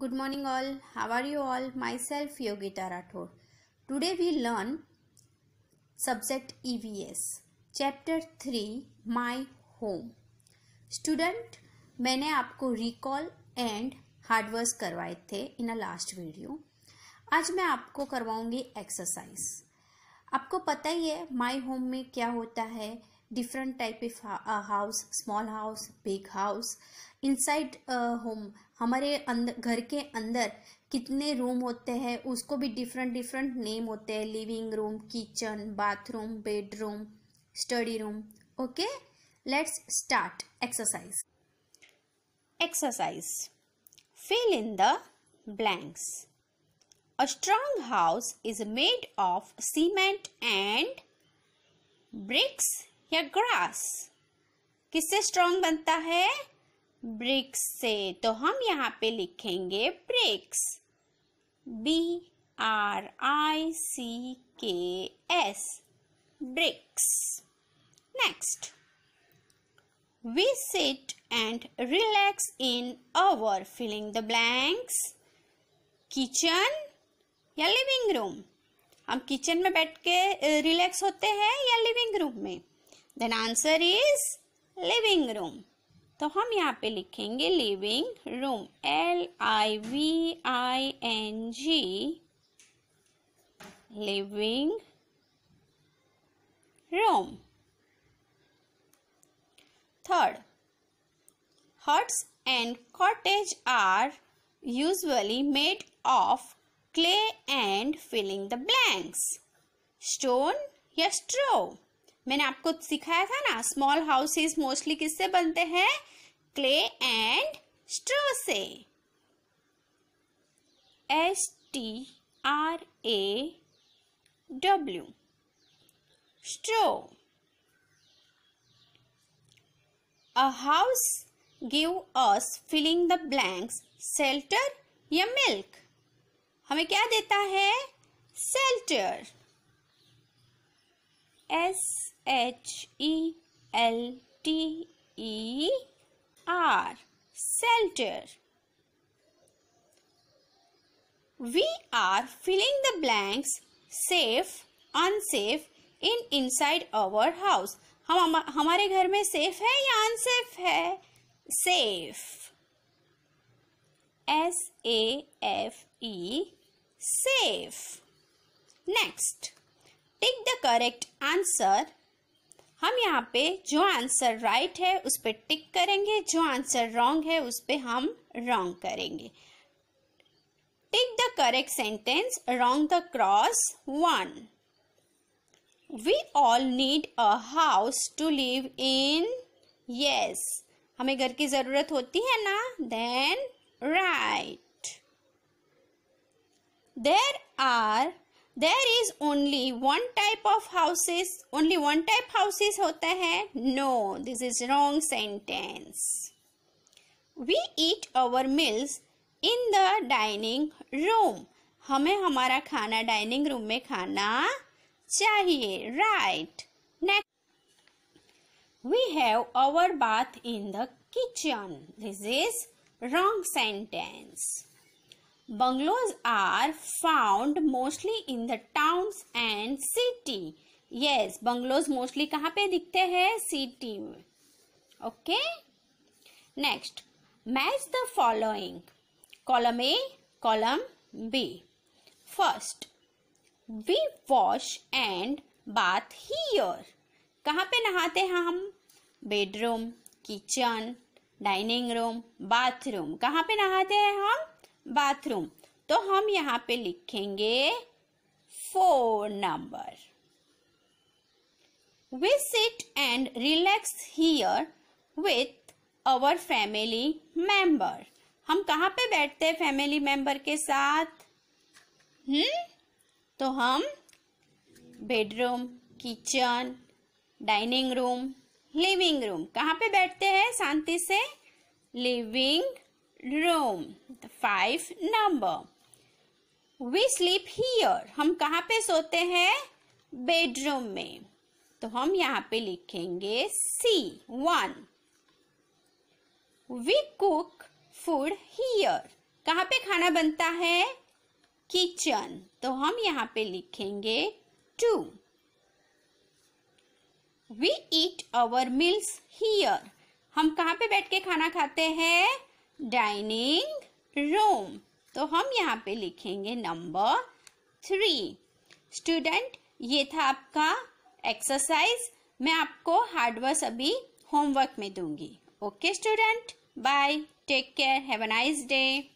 Good morning all how are you all myself Yogita Rathore today we learn subject E V S chapter three my home student मैंने आपको recall and हार्डवर्स करवाए थे इन अ last video आज मैं आपको करवाऊंगी exercise आपको पता ही है माई होम में क्या होता है different type of uh, house small house big house inside uh, home हमारे अंदर घर के अंदर कितने रूम होते हैं उसको भी डिफरेंट डिफरेंट नेम होते हैं living room kitchen bathroom bedroom study room okay let's start exercise exercise fill in the blanks a strong house is made of cement and bricks या ग्रास किससे स्ट्रॉन्ग बनता है ब्रिक्स से तो हम यहाँ पे लिखेंगे bricks B R I C K S bricks next we sit and relax in our filling the blanks kitchen या लिविंग रूम हम किचन में बैठ के रिलैक्स होते हैं या लिविंग रूम में then answer is living room तो हम यहाँ पे लिखेंगे living room L I V I N G living room. Third, huts and cottage are usually made of clay and filling the blanks. Stone, yes, straw. मैंने आपको सिखाया था ना स्मॉल हाउसेस मोस्टली किससे बनते हैं क्ले एंड स्ट्रो से S T R A W straw a house give us filling the blanks shelter या मिल्क हमें क्या देता है shelter S H E L T E R shelter. We are filling the blanks safe, unsafe in inside our house. हम हमारे घर में safe है या अनसेफ है safe S A F E safe next tick the correct answer हम यहाँ पे जो आंसर राइट right है उस पर टिक करेंगे जो आंसर रॉन्ग है उस पर हम रॉन्ग करेंगे tick the correct sentence wrong the cross one we all need a house to live in yes हमें घर की जरूरत होती है ना then right there are there is only one type of houses only one type houses होता है no this is wrong sentence we eat our meals in the dining room हमें हमारा खाना डाइनिंग रूम में खाना चाहिए right next we have our bath in the kitchen this is wrong sentence bungalows are found mostly in the towns and city yes bungalows mostly कहाँ पे दिखते हैं सिटी में okay next match the following column A column B first we wash and bath here कहाँ पे नहाते हैं हम bedroom kitchen dining room bathroom कहाँ पे नहाते हैं हम बाथरूम तो हम यहाँ पे लिखेंगे four number we sit and relax here with our family member हम कहाँ पे बैठते हैं फैमिली मेंबर के साथ हम्म तो हम bedroom kitchen dining room living room कहाँ पे बैठते हैं शांति से living room five number we sleep sleep हम कहाँ पे सोते हैं बेडरूम में तो हम यहाँ पे लिखेंगे C one we cook food here कहाँ पे खाना बनता है किचन तो हम यहाँ पे लिखेंगे two we eat our meals here हम कहाँ पे बैठ के खाना खाते हैं डाइनिंग रूम तो हम यहाँ पे लिखेंगे नंबर थ्री स्टूडेंट ये था आपका एक्सरसाइज मैं आपको हार्डवर्क अभी होमवर्क में दूंगी okay student bye take care have a nice day